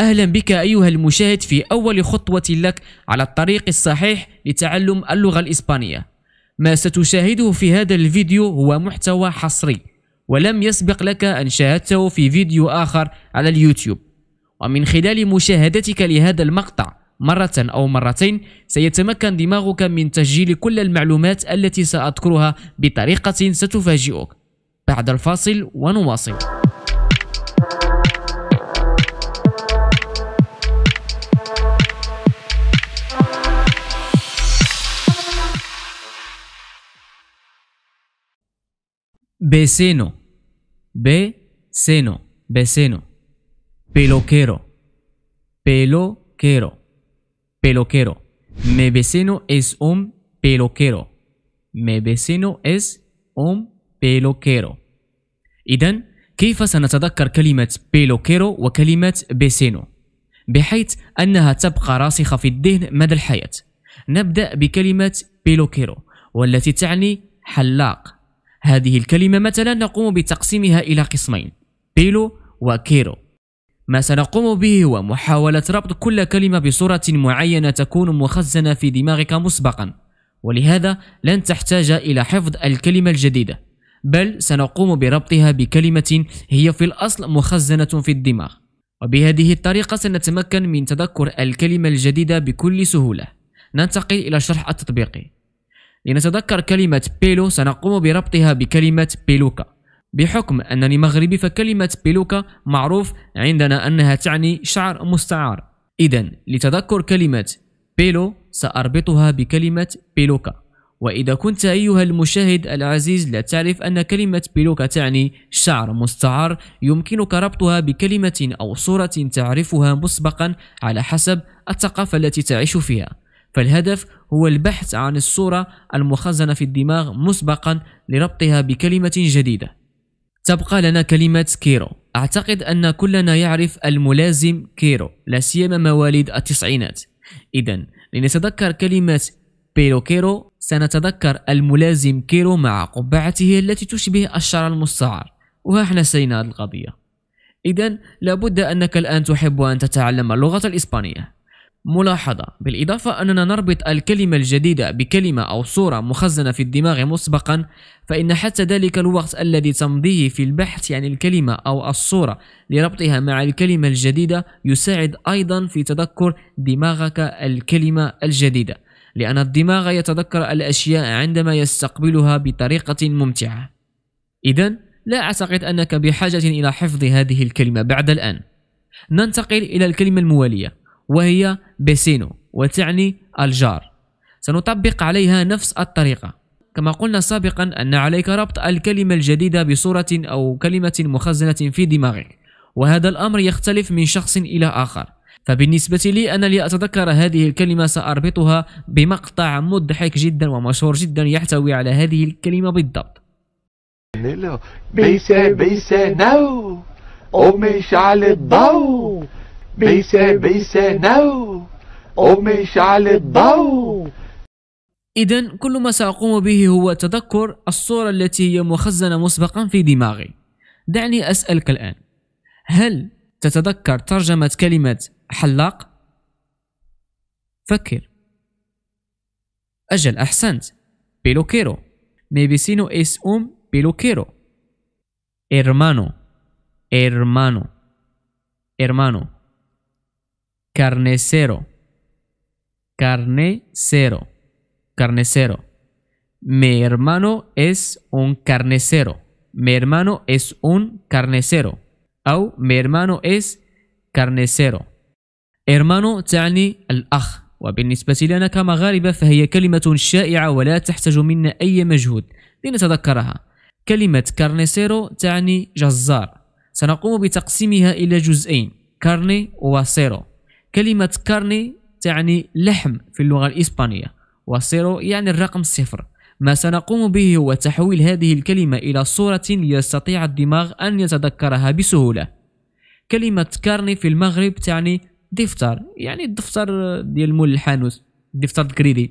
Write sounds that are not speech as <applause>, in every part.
أهلا بك أيها المشاهد في أول خطوة لك على الطريق الصحيح لتعلم اللغة الإسبانية ما ستشاهده في هذا الفيديو هو محتوى حصري ولم يسبق لك أن شاهدته في فيديو آخر على اليوتيوب ومن خلال مشاهدتك لهذا المقطع مرة أو مرتين سيتمكن دماغك من تسجيل كل المعلومات التي سأذكرها بطريقة ستفاجئك بعد الفاصل ونواصل vecino, vecino, vecino, peloquero, peloquero, peloquero. مي vecino اس ام peloquero. مي vecino اس ام peloquero. إذن كيف سنتذكر كلمة بيلوكيرو وكلمة بيسينو؟ بحيث أنها تبقى راسخة في الذهن مدى الحياة. نبدأ بكلمة بيلوكيرو والتي تعني حلاق هذه الكلمة مثلا نقوم بتقسيمها إلى قسمين بيلو وكيرو ما سنقوم به هو محاولة ربط كل كلمة بصورة معينة تكون مخزنة في دماغك مسبقا ولهذا لن تحتاج إلى حفظ الكلمة الجديدة بل سنقوم بربطها بكلمة هي في الأصل مخزنة في الدماغ وبهذه الطريقة سنتمكن من تذكر الكلمة الجديدة بكل سهولة ننتقل إلى الشرح التطبيقي لنتذكر كلمة بيلو سنقوم بربطها بكلمة بيلوكا بحكم أنني مغربي فكلمة بيلوكا معروف عندنا أنها تعني شعر مستعار إذا لتذكر كلمة بيلو سأربطها بكلمة بيلوكا وإذا كنت أيها المشاهد العزيز لا تعرف أن كلمة بيلوكا تعني شعر مستعار يمكنك ربطها بكلمة أو صورة تعرفها مسبقا على حسب الثقافة التي تعيش فيها فالهدف هو البحث عن الصورة المخزنة في الدماغ مسبقا لربطها بكلمة جديدة تبقى لنا كلمة كيرو أعتقد أن كلنا يعرف الملازم كيرو لا سيما مواليد التسعينات إذا لنتذكر كلمة بيرو كيرو سنتذكر الملازم كيرو مع قبعته التي تشبه الشعر المستعار وها احنا سينا القضية إذا لابد أنك الآن تحب أن تتعلم اللغة الإسبانية ملاحظة بالإضافة أننا نربط الكلمة الجديدة بكلمة أو صورة مخزنة في الدماغ مسبقا فإن حتى ذلك الوقت الذي تمضيه في البحث عن الكلمة أو الصورة لربطها مع الكلمة الجديدة يساعد أيضا في تذكر دماغك الكلمة الجديدة لأن الدماغ يتذكر الأشياء عندما يستقبلها بطريقة ممتعة إذا لا أعتقد أنك بحاجة إلى حفظ هذه الكلمة بعد الآن ننتقل إلى الكلمة الموالية وهي بيسينو وتعني الجار سنطبق عليها نفس الطريقة كما قلنا سابقا أن عليك ربط الكلمة الجديدة بصورة أو كلمة مخزنة في دماغك وهذا الأمر يختلف من شخص إلى آخر فبالنسبة لي أنا لأتذكر هذه الكلمة سأربطها بمقطع مضحك جدا ومشهور جدا يحتوي على هذه الكلمة بالضبط بيسا بيسا نو أمي شعل الضو بيسا بيسا نو قومي اشعل الضو إذا كل ما سأقوم به هو تذكر الصورة التي هي مخزنة مسبقا في دماغي دعني أسألك الآن هل تتذكر ترجمة كلمة حلاق؟ فكر أجل أحسنت بيلوكيرو مي بيسينو إس أم بيلوكيرو إرمانو إرمانو إرمانو carnicero, carnicero, carnicero. Mi hermano es un carnicero. Mi hermano es un carnicero. أو mi hermano es carnicero. hermano تعني الأخ وبالنسبة لنا كمغاربة فهي كلمة شائعة ولا تحتاج منا أي مجهود لنتذكرها كلمة كارنيسيرو تعني جزار سنقوم بتقسيمها إلى جزئين كارني وسيرو كلمة كارني تعني لحم في اللغة الإسبانية وصيرو يعني الرقم صفر ما سنقوم به هو تحويل هذه الكلمة إلى صورة ليستطيع الدماغ أن يتذكرها بسهولة كلمة كارني في المغرب تعني دفتر يعني الدفتر ديال مول الحانوت دفتر الكريدي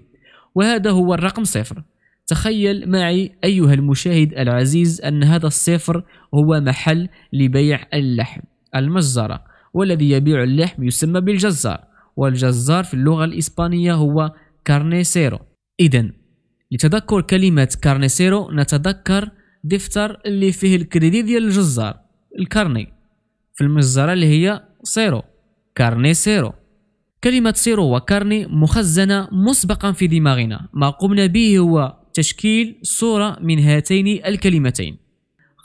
وهذا هو الرقم صفر تخيل معي أيها المشاهد العزيز أن هذا الصفر هو محل لبيع اللحم المجزرة والذي يبيع اللحم يسمى بالجزار والجزار في اللغة الإسبانية هو كارنيسيرو إذا لتذكر كلمة كارنيسيرو نتذكر دفتر اللي فيه الكريدي ديال الجزار الكارني في المجزرة اللي هي سيرو كارنيسيرو كلمة سيرو وكارني مخزنة مسبقا في دماغنا ما قمنا به هو تشكيل صورة من هاتين الكلمتين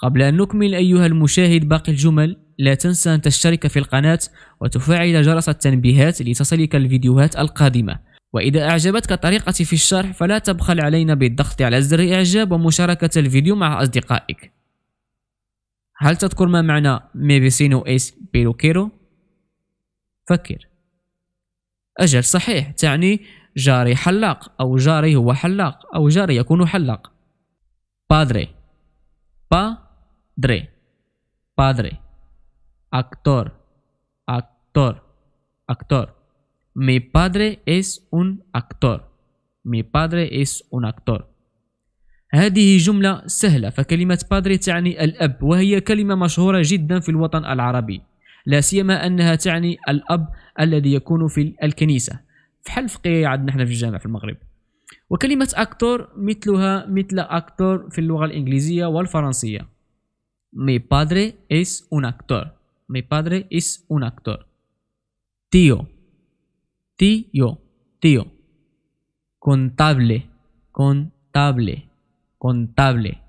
قبل أن نكمل أيها المشاهد باقي الجمل لا تنسى أن تشترك في القناة وتفعل جرس التنبيهات لتصلك الفيديوهات القادمة وإذا أعجبتك طريقة في الشرح فلا تبخل علينا بالضغط على زر إعجاب ومشاركة الفيديو مع أصدقائك هل تذكر ما معنى ميبسينو إس بيروكيرو؟ فكر أجل صحيح تعني جاري حلاق أو جاري هو حلاق أو جاري يكون حلاق بادري بادري بادري actor, actor, actor. Mi padre es un actor. Mi padre es un actor. هذه جملة سهلة فكلمة بادري تعني الأب وهي كلمة مشهورة جدا في الوطن العربي لا سيما أنها تعني الأب الذي يكون في الكنيسة حل فقية عندنا احنا في الجامعة في المغرب وكلمة أكتور مثلها مثل أكتور في اللغة الإنجليزية والفرنسية مي بادري إس أون أكتور Mi padre es un actor. Tío. Tío. Tío. Contable. Contable. Contable.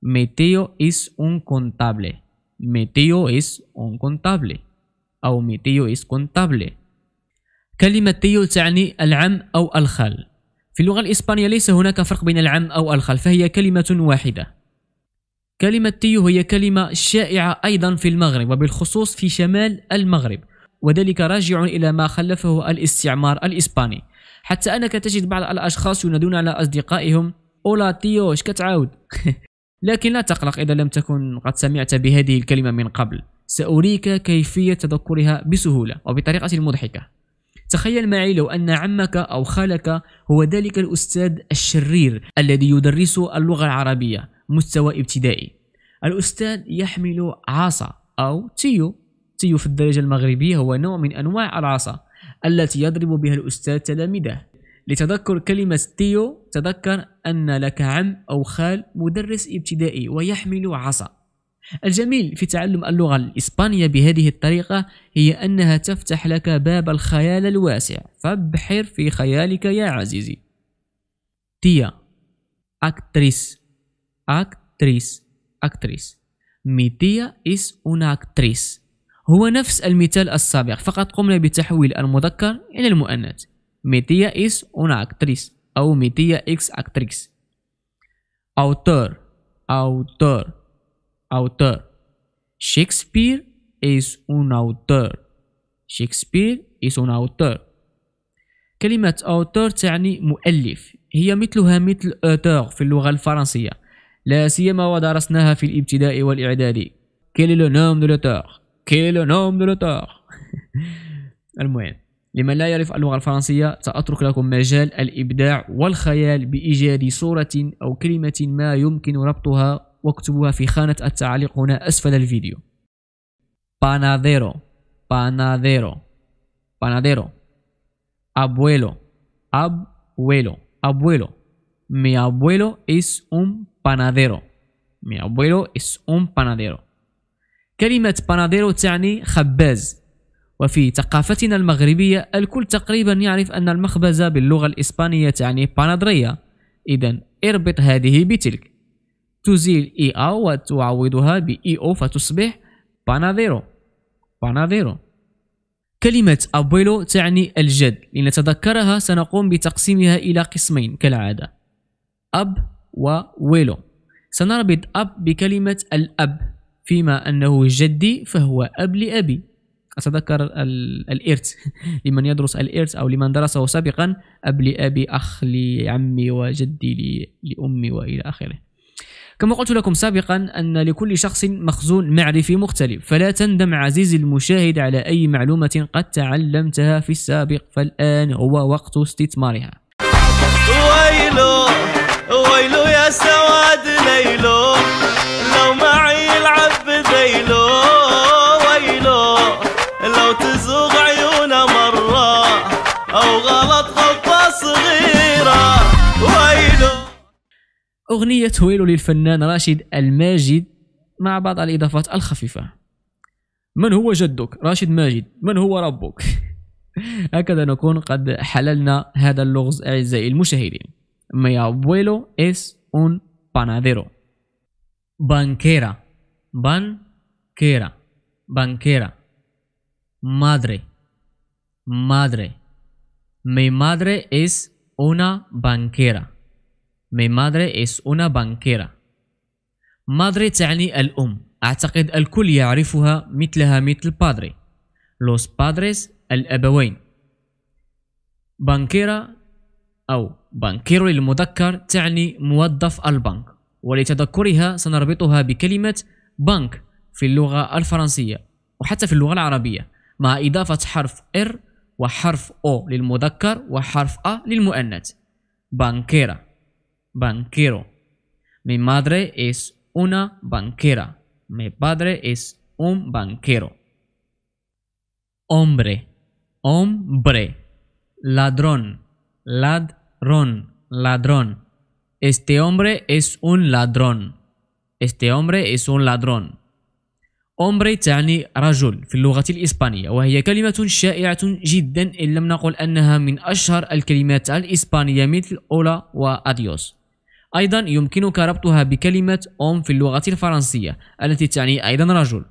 Mi tío es un contable. Mi tío es un contable. O mi tío es contable. كلمة تيو تعني العم أو الخال. في اللغة الإسبانية ليس هناك فرق بين العم أو الخال، فهي كلمة واحدة. كلمة تيو هي كلمة شائعة أيضا في المغرب وبالخصوص في شمال المغرب وذلك راجع إلى ما خلفه الاستعمار الإسباني حتى أنك تجد بعض الأشخاص ينادون على أصدقائهم أولا تيو كتعاود <laughs> لكن لا تقلق إذا لم تكن قد سمعت بهذه الكلمة من قبل سأريك كيفية تذكرها بسهولة وبطريقة مضحكة تخيل معي لو أن عمك أو خالك هو ذلك الأستاذ الشرير الذي يدرس اللغة العربية مستوى ابتدائي الأستاذ يحمل عصا أو تيو تيو في الدرجة المغربية هو نوع من أنواع العصا التي يضرب بها الأستاذ تلاميذه لتذكر كلمة تيو تذكر أن لك عم أو خال مدرس ابتدائي ويحمل عصا الجميل في تعلم اللغة الإسبانية بهذه الطريقة هي أنها تفتح لك باب الخيال الواسع فابحر في خيالك يا عزيزي تيا أكتريس actrice actrice Mi tía is una actrice هو نفس المثال السابق فقط قمنا بتحويل المذكر إلى المؤنث Mi tía is una actrice أو mi tía es actriz autor autor autor Shakespeare is un autor Shakespeare is un autor كلمة author تعني مؤلف هي مثلها مثل auteur في اللغة الفرنسية لا سيما ودرسناها في الابتداء والإعدادي كيل لو نوم دو لوتور كيل لو نوم دو لوتور <laughs> المهم لمن لا يعرف اللغة الفرنسية سأترك لكم مجال الإبداع والخيال بإيجاد صورة أو كلمة ما يمكن ربطها واكتبوها في خانة التعليق هنا أسفل الفيديو panadero panadero panadero abuelo abuelo abuelo Mi abuelo es un panadero. Mi abuelo es un panadero. كلمة panadero تعني خباز وفي ثقافتنا المغربية الكل تقريبا يعرف أن المخبزة باللغة الإسبانية تعني بانادريا إذا اربط هذه بتلك تزيل إي أو وتعوضها بإي أو فتصبح بانادرو بانادرو كلمة أبويلو تعني الجد لنتذكرها سنقوم بتقسيمها إلى قسمين كالعادة أب وويلو سنربط أب بكلمة الأب فيما أنه جدي فهو أب لأبي أتذكر الإرث <laughs> لمن يدرس الإرث أو لمن درسه سابقا أب لأبي أخ لعمي وجدي لأمي وإلى آخره كما قلت لكم سابقا أن لكل شخص مخزون معرفي مختلف فلا تندم عزيزي المشاهد على أي معلومة قد تعلمتها في السابق فالآن هو وقت استثمارها ويلو يا سواد ليلو لو معي العب ذيلو ويلو لو تزوغ عيونه مرة أو غلط خطة صغيرة ويلو أغنية ويلو للفنان راشد الماجد مع بعض الإضافات الخفيفة من هو جدك راشد ماجد من هو ربك <laughs> هكذا نكون قد حللنا هذا اللغز أعزائي المشاهدين Mi abuelo es un panadero. Banquera. Banquera. Banquera. Madre. Madre. Mi madre es una banquera. Mi madre es una banquera. Madre تعني الأم. أعتقد الكل يعرفها مثلها مثل padre. Los padres el abuelo. Banquera أو بنكير للمذكر تعني موظف البنك ولتذكرها سنربطها بكلمة بنك في اللغة الفرنسية وحتى في اللغة العربية مع إضافة حرف R وحرف O للمذكر وحرف A للمؤنث بانكيرا بانكيرو Mi madre es una banquera. Mi padre es un banquero. Hombre, hombre, ladrón, Ladrón, ladrón. Este hombre es un ladrón. Este hombre es un ladrón. Hombre تعني رجل في اللغة الإسبانية وهي كلمة شائعة جدا إن لم نقل أنها من أشهر الكلمات الإسبانية مثل أولا وأديوس أيضا يمكنك ربطها بكلمة أوم في اللغة الفرنسية التي تعني أيضا رجل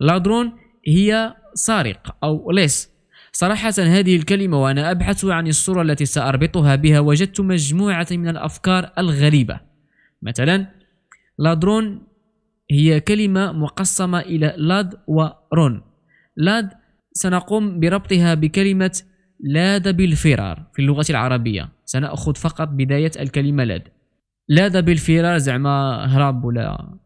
لادرون هي سارق أو ليس صراحة هذه الكلمة وأنا أبحث عن الصورة التي سأربطها بها وجدت مجموعة من الأفكار الغريبة مثلا لادرون هي كلمة مقسمة إلى لاد ورون لاد سنقوم بربطها بكلمة لاد بالفرار في اللغة العربية سنأخذ فقط بداية الكلمة لاد لاد بالفرار زعما هرب ولا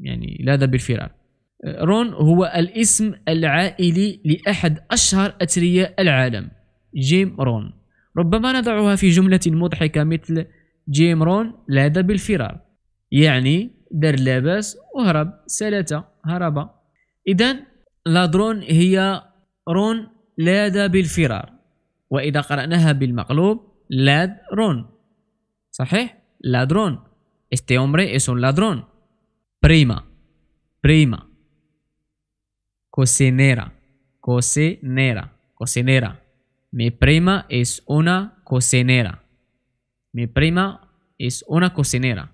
يعني لاد بالفرار رون هو الاسم العائلي لأحد أشهر أثرياء العالم جيم رون ربما نضعها في جملة مضحكة مثل جيم رون لاد بالفرار يعني دار لاباس وهرب سلاتة هرب إذا لادرون هي رون لاد بالفرار وإذا قرأناها بالمقلوب لاد رون صحيح لادرون استيومري اسون لادرون بريما بريما cocinera, cocinera, cocinera. Mi prima es una cocinera. Mi prima es una cocinera.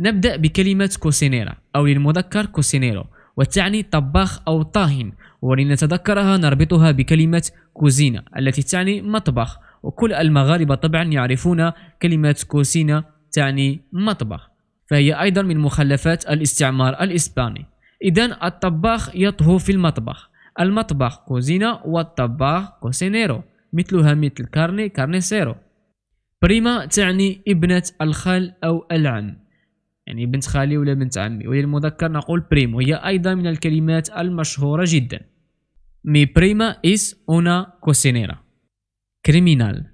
نبدأ بكلمة كوسينيرا أو للمذكر كوسينيرو وتعني طباخ أو طاهٍ ولنتذكرها نربطها بكلمة كوزينة التي تعني مطبخ وكل المغاربة طبعا يعرفون كلمة كوسينة تعني مطبخ فهي أيضا من مخلفات الاستعمار الإسباني إذا الطباخ يطهو في المطبخ المطبخ كوزينا والطباخ كوسينيرو مثلها مثل كارني كارنيسيرو بريما تعني ابنة الخال أو العم يعني بنت خالي ولا بنت عمي وهي المذكر نقول بريم وهي أيضا من الكلمات المشهورة جدا مي بريما إس أونا كوسينيرا كريمينال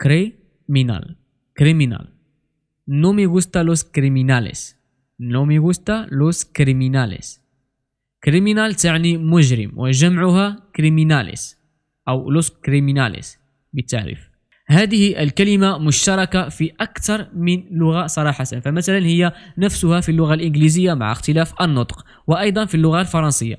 كريمينال كريمينال نو مي غوستا لوس كريمينالس No me gusta los criminales. criminal تعني مجرم وجمعها criminales أو los criminales بالتعريف هذه الكلمة مشتركة في أكثر من لغة صراحة فمثلا هي نفسها في اللغة الإنجليزية مع اختلاف النطق وأيضا في اللغة الفرنسية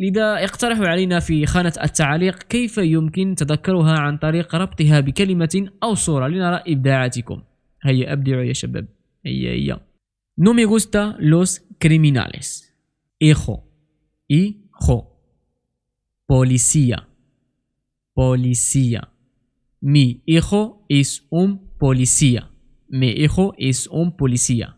لذا اقترحوا علينا في خانة التعليق كيف يمكن تذكرها عن طريق ربطها بكلمة أو صورة لنرى إبداعاتكم هيا أبدعوا يا شباب هيا هيا No me gusta los criminales. Hijo. Hijo. Policía. Policía. Mi hijo es un policía. Mi hijo es un policía.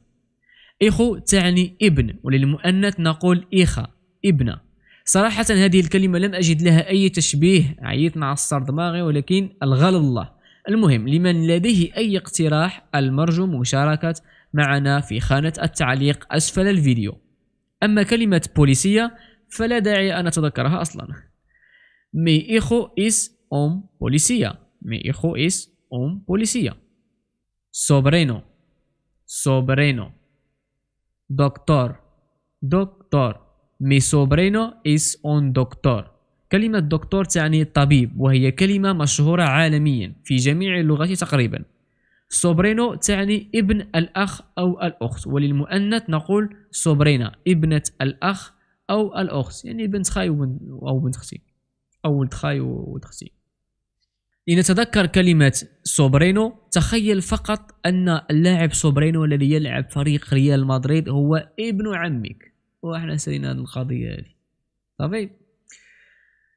إخو تعني ابن وللمؤنث نقول إخا ابنة صراحة هذه الكلمة لم أجد لها أي تشبيه عييت مع الصر دماغي ولكن الغل الله المهم لمن لديه أي اقتراح المرجو مشاركة معنا في خانة التعليق أسفل الفيديو أما كلمة بوليسية فلا داعي أن أتذكرها أصلا مي إخو إس أم بوليسية مي إخو إس أم بوليسية سوبرينو سوبرينو دكتور دكتور مي سوبرينو إس أون دكتور كلمة دكتور تعني طبيب وهي كلمة مشهورة عالميا في جميع اللغات تقريبا سوبرينو تعني ابن الأخ أو الأخت وللمؤنث نقول سوبرينا ابنة الأخ أو الأخت يعني بنت خاي أو بنت أختي أو ولد خاي وولد أختي لنتذكر كلمة سوبرينو تخيل فقط أن اللاعب سوبرينو الذي يلعب فريق ريال مدريد هو ابن عمك وإحنا سينا القضية هذه طبيعي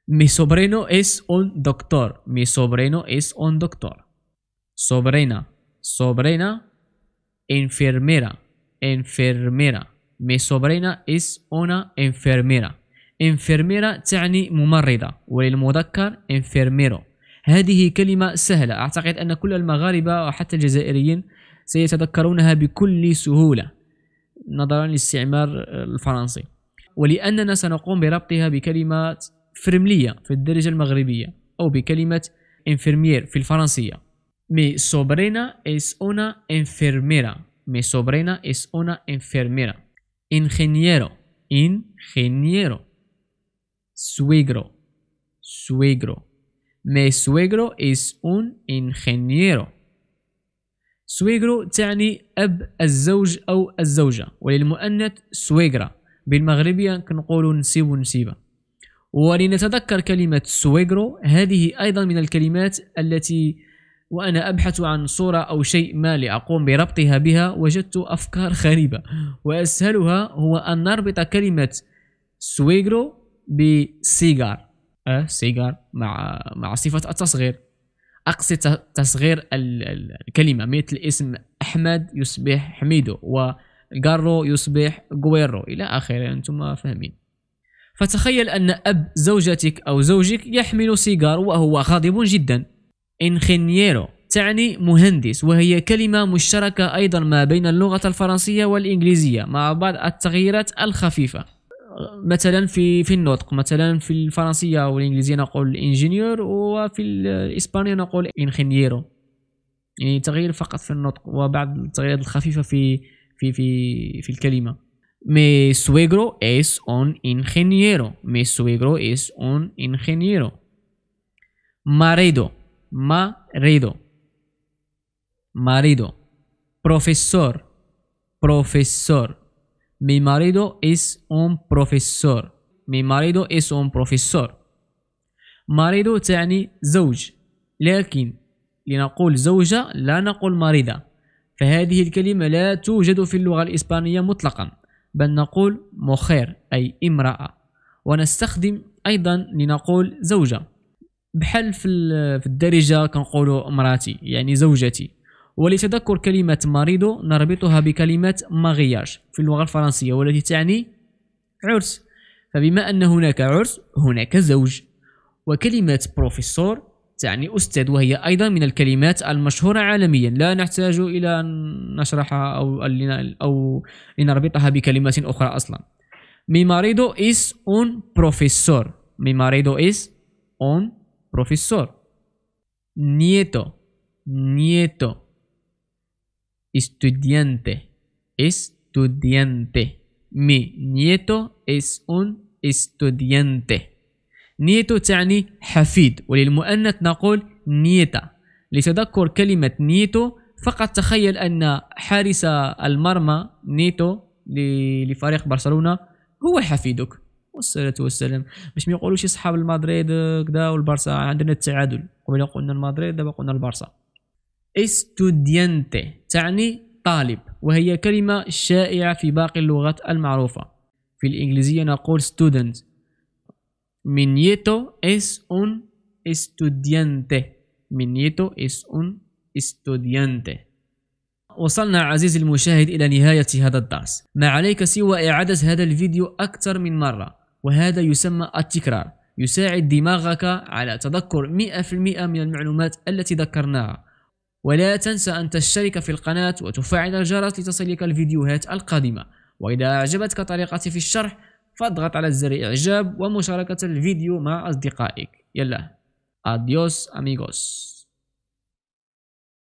مي sobrino es أون دكتور مي sobrino es أون دكتور Sobrina. sobrina, enfermera, enfermera. Mi sobrina es una enfermera. انفيرميرا تعني ممرضة وللمذكر انفيرميرو هذه كلمة سهلة أعتقد أن كل المغاربة وحتى الجزائريين سيتذكرونها بكل سهولة نظرا للاستعمار الفرنسي ولأننا سنقوم بربطها بكلمة فرملية في الدرجة المغربية أو بكلمة انفيرمير في الفرنسية Mi sobrina es una enfermera. Mi sobrina es una enfermera. Ingeniero. Ingeniero. Suegro. Suegro. Mi suegro es un ingeniero. سويغرو تعني اب الزوج او الزوجه وللمؤنث سويغرا بالمغربيه كنقولوا نسيب نسيبة ولنتذكر كلمه سويغرو هذه ايضا من الكلمات التي وأنا أبحث عن صورة أو شيء ما لأقوم بربطها بها وجدت أفكار غريبة وأسهلها هو أن نربط كلمة سويغرو بسيجار أه سيجار مع مع صفة التصغير أقصد تصغير الكلمة مثل اسم أحمد يصبح حميدو وجارو يصبح جويرو إلى آخره أنتم فاهمين فتخيل أن أب زوجتك أو زوجك يحمل سيجار وهو غاضب جدا انجينيرو تعني مهندس وهي كلمة مشتركة أيضا ما بين اللغة الفرنسية والإنجليزية مع بعض التغييرات الخفيفة مثلا في في النطق مثلا في الفرنسية أو الإنجليزية نقول إنجينيور وفي الإسبانية نقول إنجينيرو يعني تغيير فقط في النطق وبعض التغييرات الخفيفة في في في في الكلمة مي سويغرو اس اون انجينيرو مي سويغرو اس اون انجينيرو ماريدو marido, marido, profesor, profesor. Mi marido es un profesor. Mi marido es un profesor. marido تعني زوج لكن لنقول زوجة لا نقول مريضة فهذه الكلمة لا توجد في اللغة الإسبانية مطلقا بل نقول مخير أي امرأة ونستخدم أيضا لنقول زوجة بحال في الدارجه كنقولوا مراتي يعني زوجتي ولتذكر كلمه ماريدو نربطها بكلمه ماغياج في اللغه الفرنسيه والتي تعني عرس فبما ان هناك عرس هناك زوج وكلمه بروفيسور تعني أستاذ وهي أيضا من الكلمات المشهورة عالميا لا نحتاج إلى أن نشرحها أو أو لنربطها بكلمات أخرى أصلا مي ماريدو إس أون بروفيسور مي ماريدو إس أون profesor. Nieto, nieto. Estudiante, estudiante. Mi nieto es un estudiante. نيتو تعني حفيد وللمؤنث نقول نيتا لتذكر كلمة نيتو فقط تخيل أن حارس المرمى نيتو لفريق برشلونة هو حفيدك والصلاة والسلام باش ما يقولوش اصحاب المدريد كذا والبارسا عندنا التعادل قبل قلنا المدريد دابا قلنا البارسا استوديانتي تعني طالب وهي كلمة شائعة في باقي اللغات المعروفة في الإنجليزية نقول student Mi اس اون un estudiante اس اون es وصلنا عزيزي المشاهد إلى نهاية هذا الدرس ما عليك سوى إعادة هذا الفيديو أكثر من مرة وهذا يسمى التكرار يساعد دماغك على تذكر 100% من المعلومات التي ذكرناها ولا تنسى أن تشترك في القناة وتفعل الجرس لتصلك الفيديوهات القادمة وإذا أعجبتك طريقتي في الشرح فاضغط على زر إعجاب ومشاركة الفيديو مع أصدقائك يلا أديوس أميغوس